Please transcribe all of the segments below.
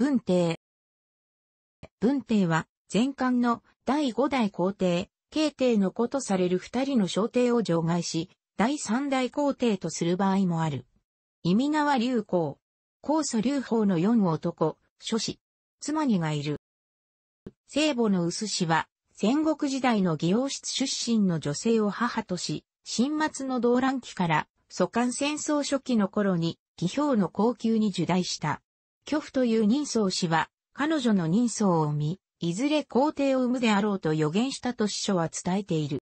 文帝。文帝は、前漢の第5代皇帝、慶帝の子とされる二人の小帝を除外し、第3代皇帝とする場合もある。意味名は流行。皇祖劉法の四男、諸子。妻にがいる。聖母の薄氏は、戦国時代の義王室出身の女性を母とし、新末の動乱期から、蘇韓戦争初期の頃に、義兵の高級に受大した。巨婦という人相氏は、彼女の人相を見、いずれ皇帝を生むであろうと予言したと司書は伝えている。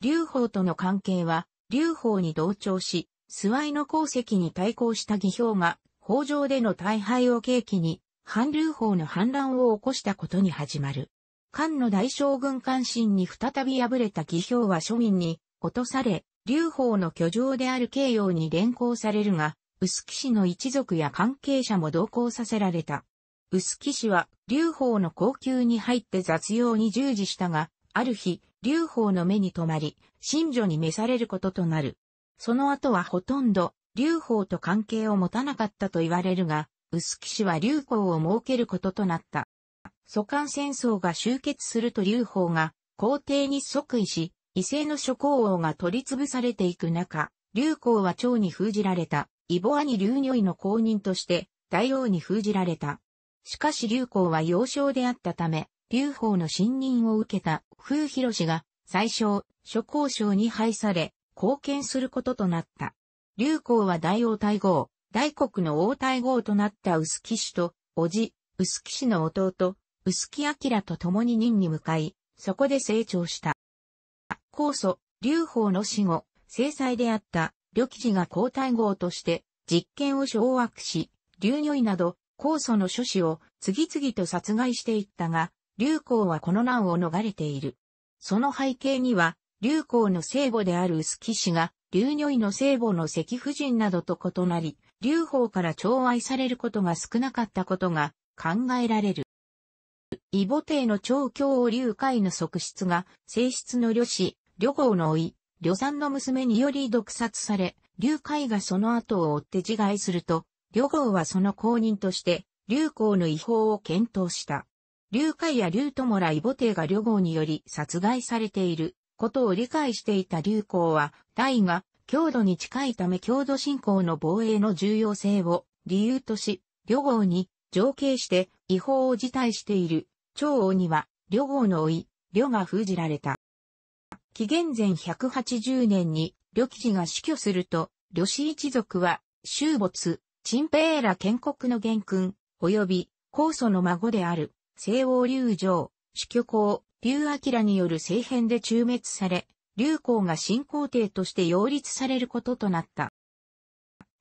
劉邦との関係は、劉邦に同調し、諏訪の功績に対抗した義兵が、法上での大敗を契機に、反流法の反乱を起こしたことに始まる。漢の大将軍関心に再び敗れた義兵は庶民に落とされ、劉邦の居城である慶陽に連行されるが、臼杵氏の一族や関係者も同行させられた。臼杵氏は、劉邦の高級に入って雑用に従事したが、ある日、劉邦の目に留まり、神女に召されることとなる。その後はほとんど、劉邦と関係を持たなかったと言われるが、臼杵氏は劉邦を設けることとなった。蘇官戦争が終結すると劉邦が皇帝に即位し、異性の諸侯王が取り潰されていく中、劉邦は蝶に封じられた。イボアニ・リューニョイの公認として大王に封じられた。しかし劉公は幼少であったため、劉邦の信任を受けた風広氏が最初、諸公省に配され、貢献することとなった。劉公は大王大号、大国の王大号となった臼木氏と、叔父、臼木氏の弟、臼木明と共に任に向かい、そこで成長した。高祖、劉邦の死後、制裁であった旅地が皇太后として実権を掌握し、劉如意など皇祖の諸子を次々と殺害していったが、劉皇はこの難を逃れている。その背景には、劉皇の聖母である薄騎士が、劉如意の聖母の赤夫人などと異なり、劉邦から寵愛されることが少なかったことが考えられる。異母帝の長教を劉海の側室が、正室の呂子、呂皇の老い、旅産の娘により毒殺され、劉海がその後を追って自害すると、旅号はその後任として、劉光の違法を検討した。劉海や劉友ら異母帝が旅号により殺害されていることを理解していた劉公は、大が郷土に近いため郷土信仰の防衛の重要性を理由とし、旅号に情景して違法を辞退している。長王には、旅号の老い、旅が封じられた。紀元前180年に、旅吉が死去すると、旅氏一族は、周没、陳平ら建国の元君、及び、高祖の孫である、西欧竜城、主居公、竜明による政変で中滅され、竜公が新皇帝として擁立されることとなった。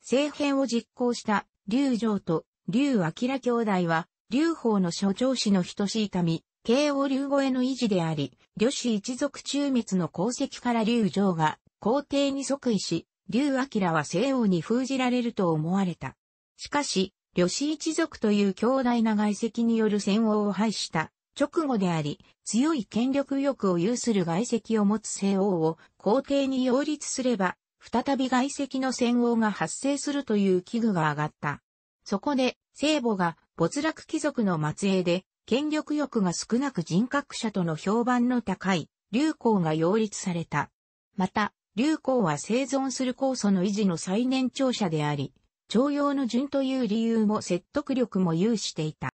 政変を実行した、竜城と、竜明兄弟は、劉邦の諸長子の等しいたみ、慶応竜越の維持であり、呂氏一族中滅の功績から竜城が皇帝に即位し、竜明は西欧に封じられると思われた。しかし、呂氏一族という強大な外籍による戦王を廃した直後であり、強い権力欲を有する外籍を持つ西欧を皇帝に擁立すれば、再び外籍の戦王が発生するという危惧が上がった。そこで、聖母が没落貴族の末裔で、権力欲が少なく人格者との評判の高い、流行が擁立された。また、流行は生存する酵素の維持の最年長者であり、徴用の順という理由も説得力も有していた。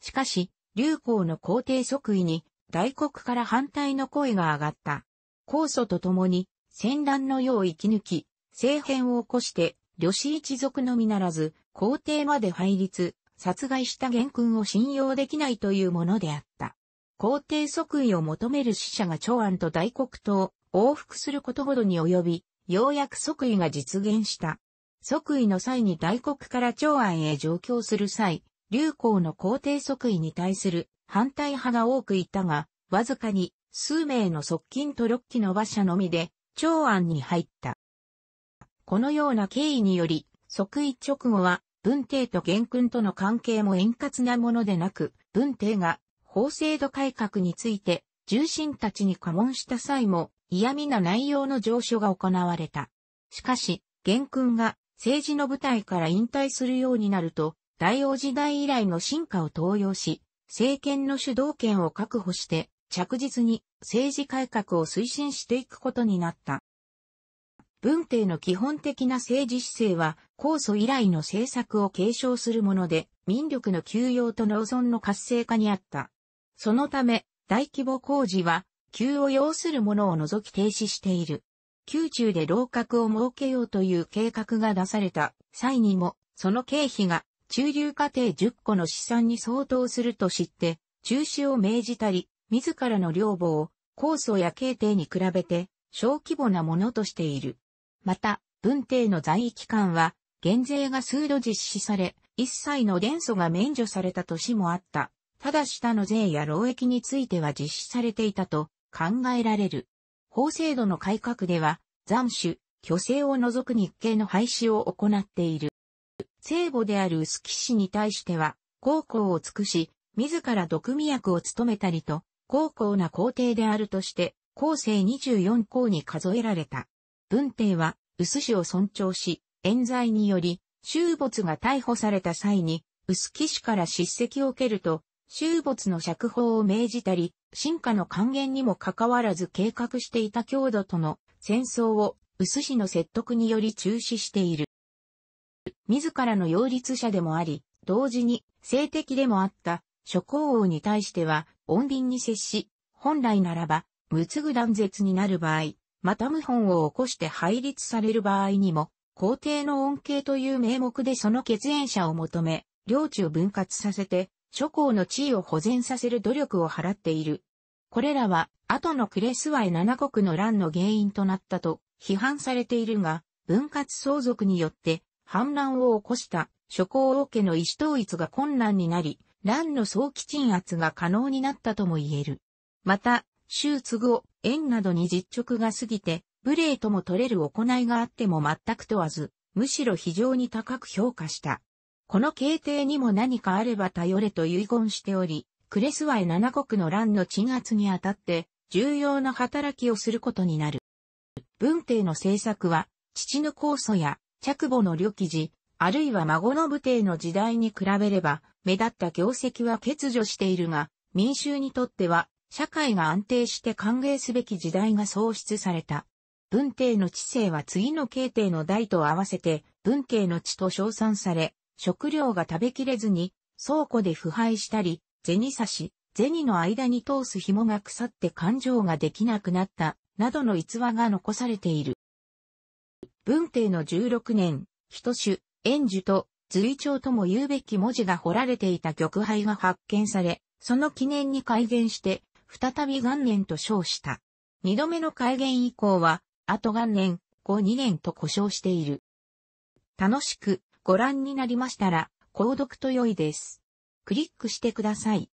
しかし、流行の皇帝即位に、大国から反対の声が上がった。酵素と共に、戦乱の世を生き抜き、政変を起こして、呂氏一族のみならず、皇帝まで配立、殺害した元君を信用できないというものであった。皇帝即位を求める死者が長安と大国と往復することほどに及び、ようやく即位が実現した。即位の際に大国から長安へ上京する際、流行の皇帝即位に対する反対派が多くいたが、わずかに数名の側近と六機の馬車のみで長安に入った。このような経緯により、即位直後は文帝と元君との関係も円滑なものでなく、文帝が法制度改革について重臣たちに過問した際も嫌味な内容の上書が行われた。しかし、元君が政治の舞台から引退するようになると、大王時代以来の進化を投用し、政権の主導権を確保して、着実に政治改革を推進していくことになった。文帝の基本的な政治姿勢は、皇祖以来の政策を継承するもので、民力の休養と農村の活性化にあった。そのため、大規模工事は、急を要するものを除き停止している。宮中で老閣を設けようという計画が出された際にも、その経費が中流家庭10個の資産に相当すると知って、中止を命じたり、自らの領母を、皇祖や慶帝に比べて、小規模なものとしている。また、文帝の在位期間は、減税が数度実施され、一切の元素が免除された年もあった。ただ下の税や労役については実施されていたと考えられる。法制度の改革では、残首、虚勢を除く日系の廃止を行っている。聖母である薄木氏に対しては、高校を尽くし、自ら毒味役を務めたりと、高校な皇帝であるとして、後世24校に数えられた。文帝は、臼氏を尊重し、冤罪により、周没が逮捕された際に、臼騎士から叱責を受けると、周没の釈放を命じたり、進化の還元にもかかわらず計画していた郷土との戦争を、臼氏の説得により中止している。自らの擁立者でもあり、同時に性的でもあった諸侯王に対しては、穏便に接し、本来ならば、無ぐ断絶になる場合、また謀反を起こして配立される場合にも、皇帝の恩恵という名目でその血縁者を求め、領地を分割させて、諸侯の地位を保全させる努力を払っている。これらは、後のクレスワイ七国の乱の原因となったと批判されているが、分割相続によって反乱を起こした諸侯王家の意思統一が困難になり、乱の早期鎮圧が可能になったとも言える。また、手術後、縁などに実直が過ぎて、無礼とも取れる行いがあっても全く問わず、むしろ非常に高く評価した。この形定にも何かあれば頼れと遺言しており、クレスワイ七国の乱の鎮圧にあたって、重要な働きをすることになる。文帝の政策は、父の構想や、着母の旅記事、あるいは孫の武帝の時代に比べれば、目立った業績は欠如しているが、民衆にとっては社会が安定して歓迎すべき時代が創出された。文帝の知性は次の慶帝の代と合わせて文帝の地と称賛され、食料が食べきれずに倉庫で腐敗したり、銭刺し、銭の間に通す紐が腐って感情ができなくなった、などの逸話が残されている。文帝の16年、人種、円樹と随長とも言うべき文字が彫られていた玉牌が発見され、その記念に改元して、再び元年と称した。二度目の改元以降は、あと元年、後二年と呼称している。楽しくご覧になりましたら、購読と良いです。クリックしてください。